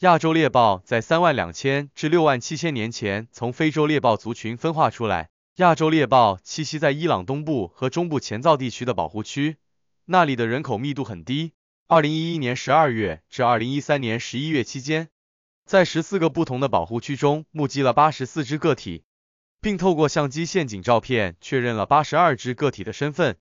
亚洲猎豹在三万两千至六万七千年前从非洲猎豹族群分化出来。亚洲猎豹栖息在伊朗东部和中部前燥地区的保护区，那里的人口密度很低。二零一一年十二月至二零一三年十一月期间，在十四个不同的保护区中，目击了八十四只个体，并透过相机陷阱照片确认了八十二只个体的身份。